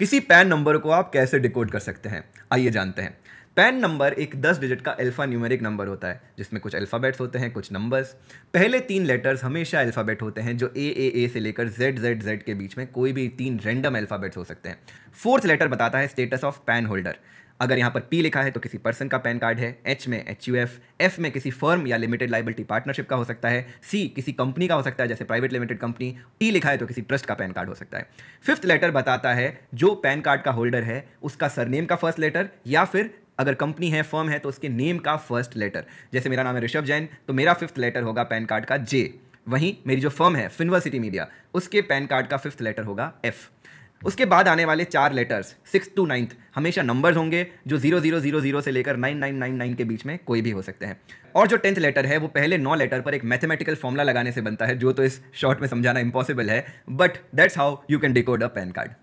किसी pan number को आप कैसे डिकोड कर सकते हैं आइए जानते हैं पैन नंबर एक दस डिजिट का अल्फ़ा न्यूमेरिक नंबर होता है जिसमें कुछ अल्फ़ाबेट्स होते हैं कुछ नंबर्स पहले तीन लेटर्स हमेशा अल्फ़ाबेट होते हैं जो ए ए ए से लेकर जेड जेड जेड के बीच में कोई भी तीन रैंडम अल्फ़ाबेट्स हो सकते हैं फोर्थ लेटर बताता है स्टेटस ऑफ पैन होल्डर अगर यहाँ पर पी लिखा है तो किसी पर्सन का पैन कार्ड है एच में एच यू एफ एफ में किसी फर्म या लिमिटेड लाइबिलिटी पार्टनरशिप का हो सकता है सी किसी कंपनी का हो सकता है जैसे प्राइवेट लिमिटेड कंपनी टी लिखा है तो किसी ट्रस्ट का पैन कार्ड हो सकता है फिफ्थ लेटर बताता है जो पैन कार्ड का होल्डर है उसका सरनेम का फर्स्ट लेटर या फिर अगर कंपनी है फर्म है तो उसके नेम का फर्स्ट लेटर जैसे मेरा नाम है ऋषभ जैन तो मेरा फिफ्थ लेटर होगा पैन कार्ड का जे वहीं मेरी जो फर्म है फिनवर्सिटी मीडिया उसके पैन कार्ड का फिफ्थ लेटर होगा एफ़ उसके बाद आने वाले चार लेटर्स सिक्स टू नाइन्थ हमेशा नंबर्स होंगे जो जीरो जीरो जीरो जीरो से लेकर नाइन नाइन नाइन नाइन के बीच में कोई भी हो सकते हैं और जो टेंथ लेटर है वो पहले नौ लेटर पर एक मैथमेटिकल फॉर्मुला लगाने से बनता है जो तो इस शॉर्ट में समझाना इम्पॉसिबल है but that's how you can decode a PAN card